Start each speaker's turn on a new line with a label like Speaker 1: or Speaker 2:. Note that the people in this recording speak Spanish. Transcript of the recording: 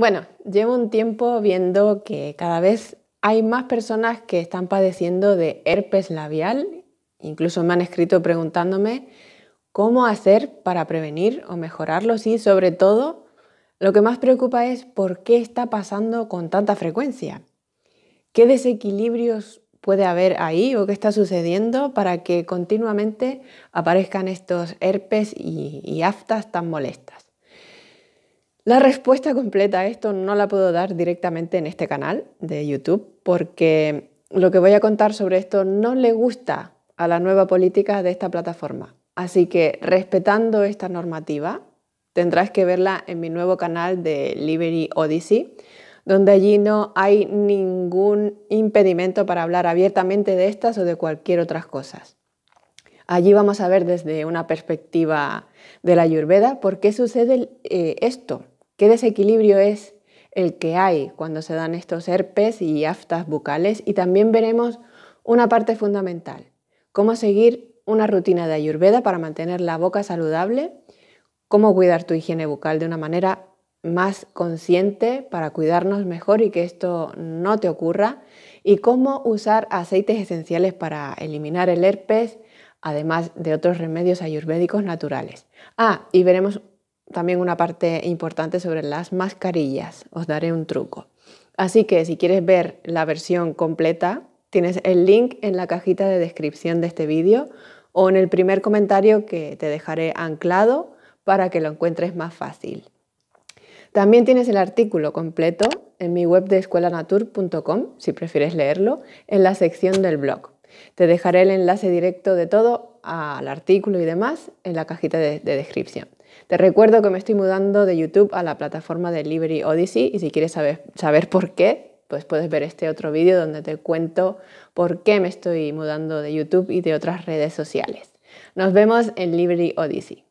Speaker 1: Bueno, llevo un tiempo viendo que cada vez hay más personas que están padeciendo de herpes labial. Incluso me han escrito preguntándome cómo hacer para prevenir o mejorarlo. Y sobre todo, lo que más preocupa es por qué está pasando con tanta frecuencia. ¿Qué desequilibrios puede haber ahí o qué está sucediendo para que continuamente aparezcan estos herpes y, y aftas tan molestas? La respuesta completa a esto no la puedo dar directamente en este canal de YouTube porque lo que voy a contar sobre esto no le gusta a la nueva política de esta plataforma. Así que respetando esta normativa, tendrás que verla en mi nuevo canal de Liberty Odyssey, donde allí no hay ningún impedimento para hablar abiertamente de estas o de cualquier otras cosas. Allí vamos a ver desde una perspectiva de la Ayurveda por qué sucede eh, esto, ¿Qué desequilibrio es el que hay cuando se dan estos herpes y aftas bucales? Y también veremos una parte fundamental, cómo seguir una rutina de ayurveda para mantener la boca saludable, cómo cuidar tu higiene bucal de una manera más consciente para cuidarnos mejor y que esto no te ocurra y cómo usar aceites esenciales para eliminar el herpes, además de otros remedios ayurvédicos naturales. Ah, y veremos también una parte importante sobre las mascarillas. Os daré un truco. Así que si quieres ver la versión completa, tienes el link en la cajita de descripción de este vídeo o en el primer comentario que te dejaré anclado para que lo encuentres más fácil. También tienes el artículo completo en mi web de escuelanatur.com, si prefieres leerlo, en la sección del blog. Te dejaré el enlace directo de todo al artículo y demás en la cajita de, descripción. Te recuerdo que me estoy mudando de YouTube a la plataforma de Liberty Odyssey y si quieres saber, saber por qué, pues puedes ver este otro vídeo donde te cuento por qué me estoy mudando de YouTube y de otras redes sociales. Nos vemos en Liberty Odyssey.